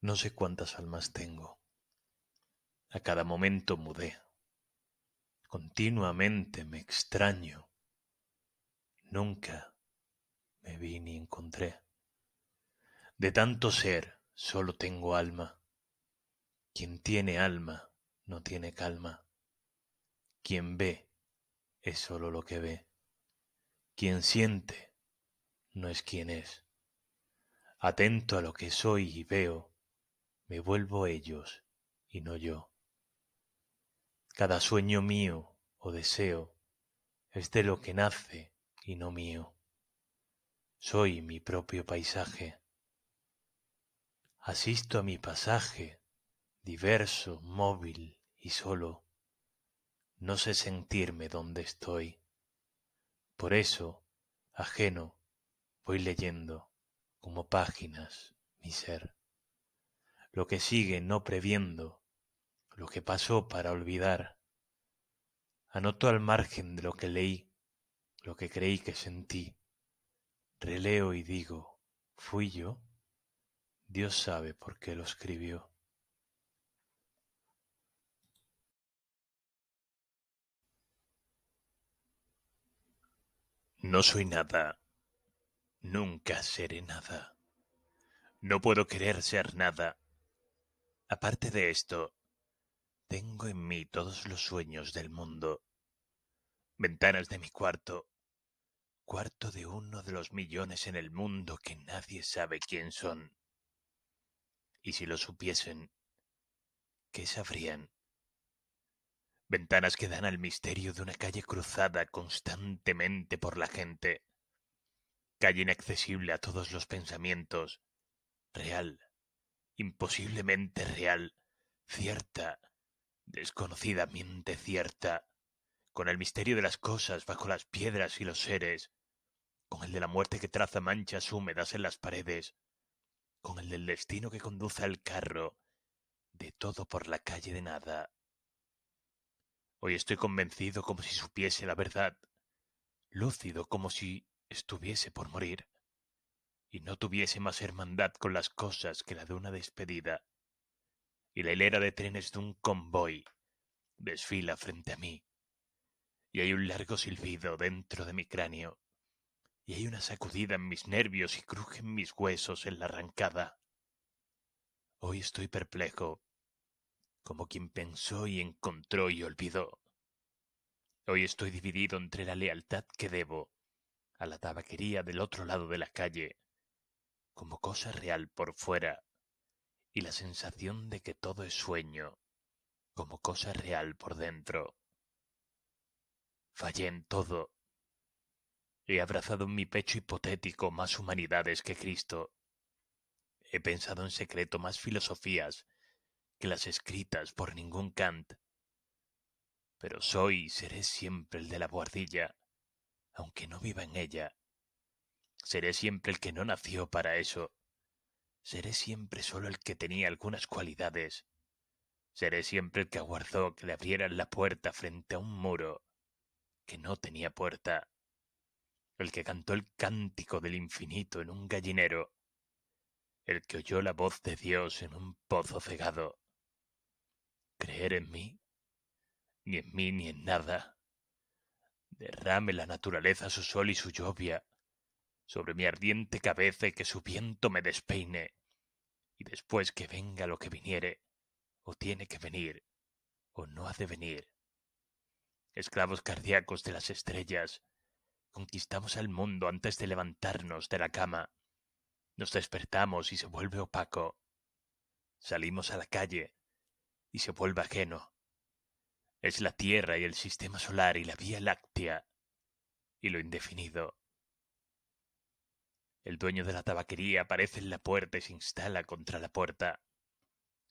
No sé cuántas almas tengo. A cada momento mudé. Continuamente me extraño. Nunca me vi ni encontré. De tanto ser, solo tengo alma. Quien tiene alma, no tiene calma. Quien ve, es solo lo que ve. Quien siente, no es quien es. Atento a lo que soy y veo, me vuelvo ellos y no yo. Cada sueño mío o deseo es de lo que nace y no mío. Soy mi propio paisaje. Asisto a mi pasaje, diverso, móvil y solo. No sé sentirme donde estoy. Por eso, ajeno, voy leyendo como páginas mi ser lo que sigue no previendo, lo que pasó para olvidar. Anoto al margen de lo que leí, lo que creí que sentí. Releo y digo, ¿fui yo? Dios sabe por qué lo escribió. No soy nada. Nunca seré nada. No puedo querer ser nada Aparte de esto, tengo en mí todos los sueños del mundo. Ventanas de mi cuarto. Cuarto de uno de los millones en el mundo que nadie sabe quién son. Y si lo supiesen, ¿qué sabrían? Ventanas que dan al misterio de una calle cruzada constantemente por la gente. Calle inaccesible a todos los pensamientos. Real, imposiblemente real, cierta, desconocidamente cierta, con el misterio de las cosas bajo las piedras y los seres, con el de la muerte que traza manchas húmedas en las paredes, con el del destino que conduce al carro, de todo por la calle de nada. Hoy estoy convencido como si supiese la verdad, lúcido como si estuviese por morir, y no tuviese más hermandad con las cosas que la de una despedida. Y la hilera de trenes de un convoy desfila frente a mí, y hay un largo silbido dentro de mi cráneo, y hay una sacudida en mis nervios y crujen mis huesos en la arrancada. Hoy estoy perplejo, como quien pensó y encontró y olvidó. Hoy estoy dividido entre la lealtad que debo a la tabaquería del otro lado de la calle como cosa real por fuera, y la sensación de que todo es sueño, como cosa real por dentro. Fallé en todo. He abrazado en mi pecho hipotético más humanidades que Cristo. He pensado en secreto más filosofías que las escritas por ningún Kant. Pero soy y seré siempre el de la buhardilla, aunque no viva en ella. Seré siempre el que no nació para eso. Seré siempre solo el que tenía algunas cualidades. Seré siempre el que aguardó que le abrieran la puerta frente a un muro que no tenía puerta. El que cantó el cántico del infinito en un gallinero. El que oyó la voz de Dios en un pozo cegado. Creer en mí, ni en mí ni en nada. Derrame la naturaleza su sol y su lluvia sobre mi ardiente cabeza y que su viento me despeine. Y después que venga lo que viniere, o tiene que venir, o no ha de venir. Esclavos cardíacos de las estrellas, conquistamos al mundo antes de levantarnos de la cama. Nos despertamos y se vuelve opaco. Salimos a la calle y se vuelve ajeno. Es la Tierra y el sistema solar y la Vía Láctea y lo indefinido el dueño de la tabaquería aparece en la puerta y se instala contra la puerta,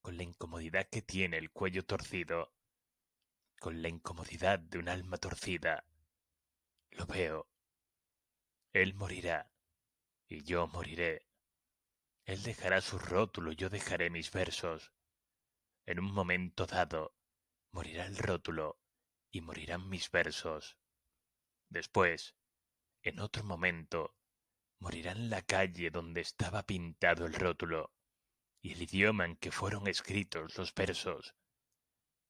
con la incomodidad que tiene el cuello torcido, con la incomodidad de un alma torcida. Lo veo. Él morirá y yo moriré. Él dejará su rótulo, y yo dejaré mis versos. En un momento dado, morirá el rótulo y morirán mis versos. Después, en otro momento, Morirán la calle donde estaba pintado el rótulo y el idioma en que fueron escritos los versos.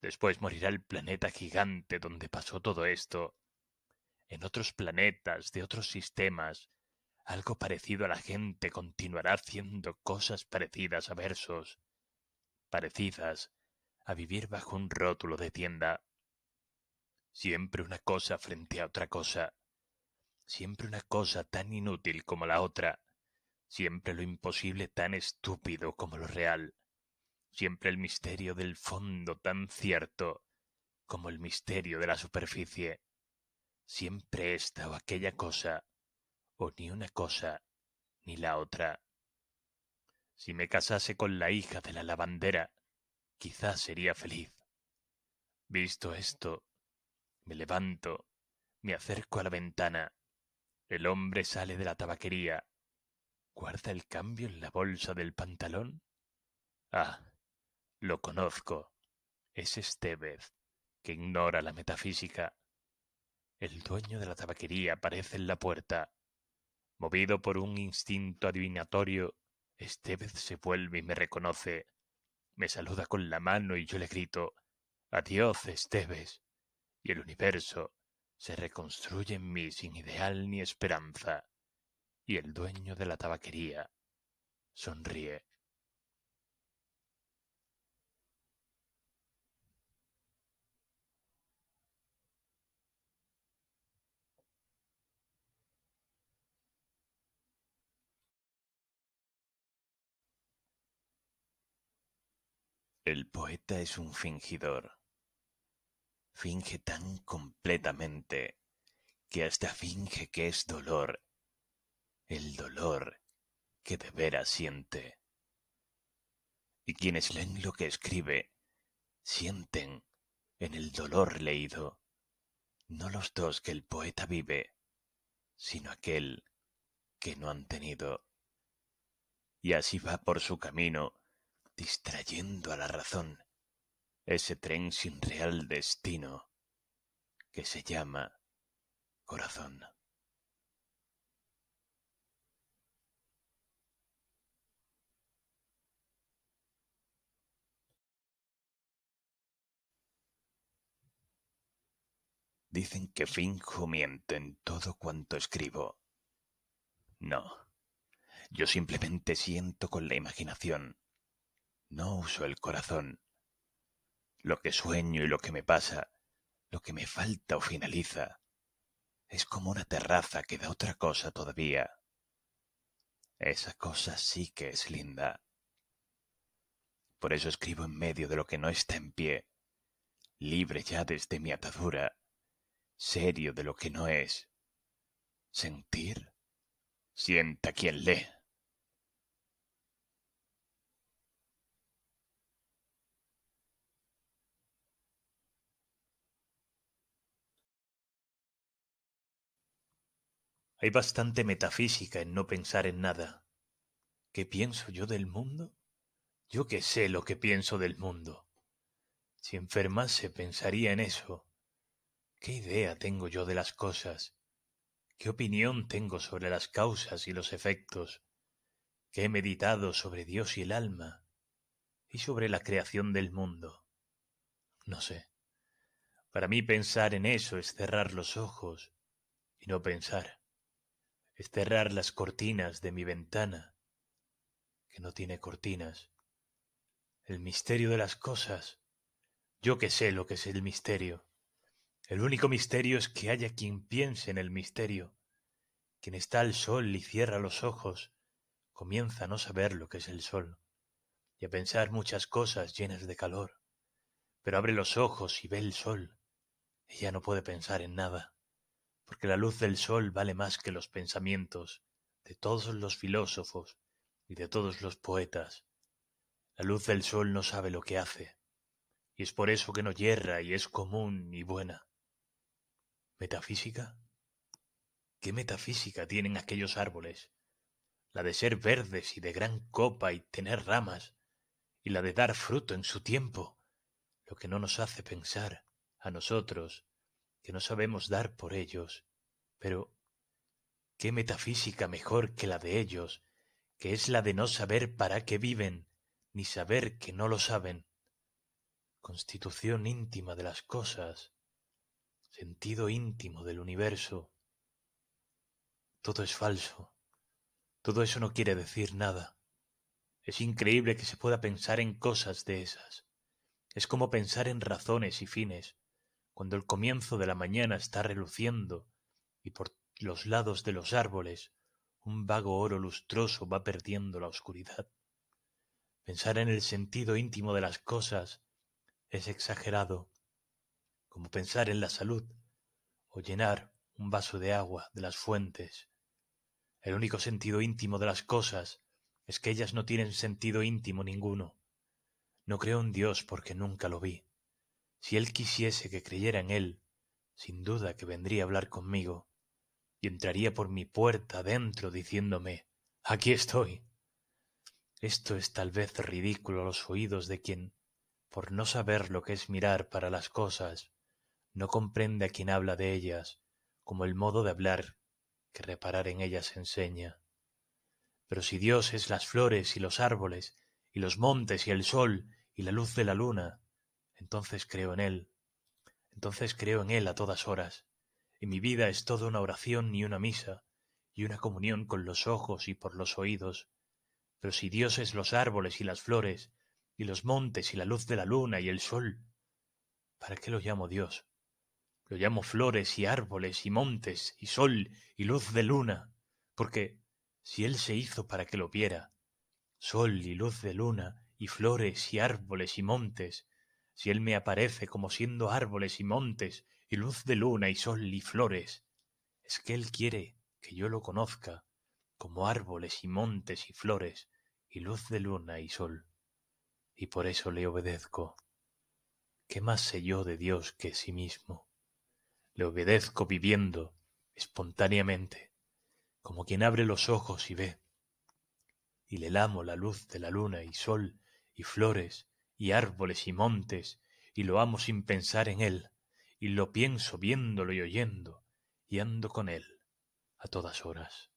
Después morirá el planeta gigante donde pasó todo esto. En otros planetas de otros sistemas, algo parecido a la gente continuará haciendo cosas parecidas a versos, parecidas a vivir bajo un rótulo de tienda. Siempre una cosa frente a otra cosa. Siempre una cosa tan inútil como la otra. Siempre lo imposible tan estúpido como lo real. Siempre el misterio del fondo tan cierto como el misterio de la superficie. Siempre esta o aquella cosa, o ni una cosa ni la otra. Si me casase con la hija de la lavandera, quizás sería feliz. Visto esto, me levanto, me acerco a la ventana, el hombre sale de la tabaquería. ¿Guarda el cambio en la bolsa del pantalón? Ah, lo conozco. Es Estevez, que ignora la metafísica. El dueño de la tabaquería aparece en la puerta. Movido por un instinto adivinatorio, Estevez se vuelve y me reconoce. Me saluda con la mano y yo le grito Adiós, Estevez. Y el universo, se reconstruye en mí sin ideal ni esperanza. Y el dueño de la tabaquería sonríe. El poeta es un fingidor finge tan completamente que hasta finge que es dolor, el dolor que de veras siente. Y quienes leen lo que escribe, sienten en el dolor leído, no los dos que el poeta vive, sino aquel que no han tenido. Y así va por su camino, distrayendo a la razón, ese tren sin real destino que se llama corazón. Dicen que finjo miento en todo cuanto escribo. No. Yo simplemente siento con la imaginación. No uso el corazón lo que sueño y lo que me pasa, lo que me falta o finaliza, es como una terraza que da otra cosa todavía. Esa cosa sí que es linda. Por eso escribo en medio de lo que no está en pie, libre ya desde mi atadura, serio de lo que no es. Sentir, sienta quien lee. Hay bastante metafísica en no pensar en nada. ¿Qué pienso yo del mundo? Yo que sé lo que pienso del mundo. Si enfermase pensaría en eso. ¿Qué idea tengo yo de las cosas? ¿Qué opinión tengo sobre las causas y los efectos? ¿Qué he meditado sobre Dios y el alma? ¿Y sobre la creación del mundo? No sé. Para mí pensar en eso es cerrar los ojos y no pensar es cerrar las cortinas de mi ventana, que no tiene cortinas. El misterio de las cosas. Yo que sé lo que es el misterio. El único misterio es que haya quien piense en el misterio. Quien está al sol y cierra los ojos, comienza a no saber lo que es el sol, y a pensar muchas cosas llenas de calor. Pero abre los ojos y ve el sol, ella ya no puede pensar en nada porque la luz del sol vale más que los pensamientos de todos los filósofos y de todos los poetas. La luz del sol no sabe lo que hace, y es por eso que no yerra y es común y buena. ¿Metafísica? ¿Qué metafísica tienen aquellos árboles? La de ser verdes y de gran copa y tener ramas, y la de dar fruto en su tiempo, lo que no nos hace pensar a nosotros que no sabemos dar por ellos, pero ¿qué metafísica mejor que la de ellos, que es la de no saber para qué viven, ni saber que no lo saben? Constitución íntima de las cosas, sentido íntimo del universo. Todo es falso. Todo eso no quiere decir nada. Es increíble que se pueda pensar en cosas de esas. Es como pensar en razones y fines cuando el comienzo de la mañana está reluciendo y por los lados de los árboles un vago oro lustroso va perdiendo la oscuridad. Pensar en el sentido íntimo de las cosas es exagerado, como pensar en la salud o llenar un vaso de agua de las fuentes. El único sentido íntimo de las cosas es que ellas no tienen sentido íntimo ninguno. No creo en Dios porque nunca lo vi. Si él quisiese que creyera en él, sin duda que vendría a hablar conmigo, y entraría por mi puerta adentro diciéndome, aquí estoy. Esto es tal vez ridículo a los oídos de quien, por no saber lo que es mirar para las cosas, no comprende a quien habla de ellas, como el modo de hablar que reparar en ellas enseña. Pero si Dios es las flores y los árboles, y los montes y el sol y la luz de la luna, entonces creo en Él. Entonces creo en Él a todas horas. Y mi vida es toda una oración y una misa, y una comunión con los ojos y por los oídos. Pero si Dios es los árboles y las flores, y los montes y la luz de la luna y el sol, ¿para qué lo llamo Dios? Lo llamo flores y árboles y montes y sol y luz de luna, porque si Él se hizo para que lo viera, sol y luz de luna y flores y árboles y montes, si él me aparece como siendo árboles y montes, y luz de luna y sol y flores, es que él quiere que yo lo conozca como árboles y montes y flores, y luz de luna y sol, y por eso le obedezco. ¿Qué más sé yo de Dios que sí mismo? Le obedezco viviendo espontáneamente, como quien abre los ojos y ve, y le lamo la luz de la luna y sol y flores y árboles y montes, y lo amo sin pensar en él, y lo pienso viéndolo y oyendo, y ando con él a todas horas.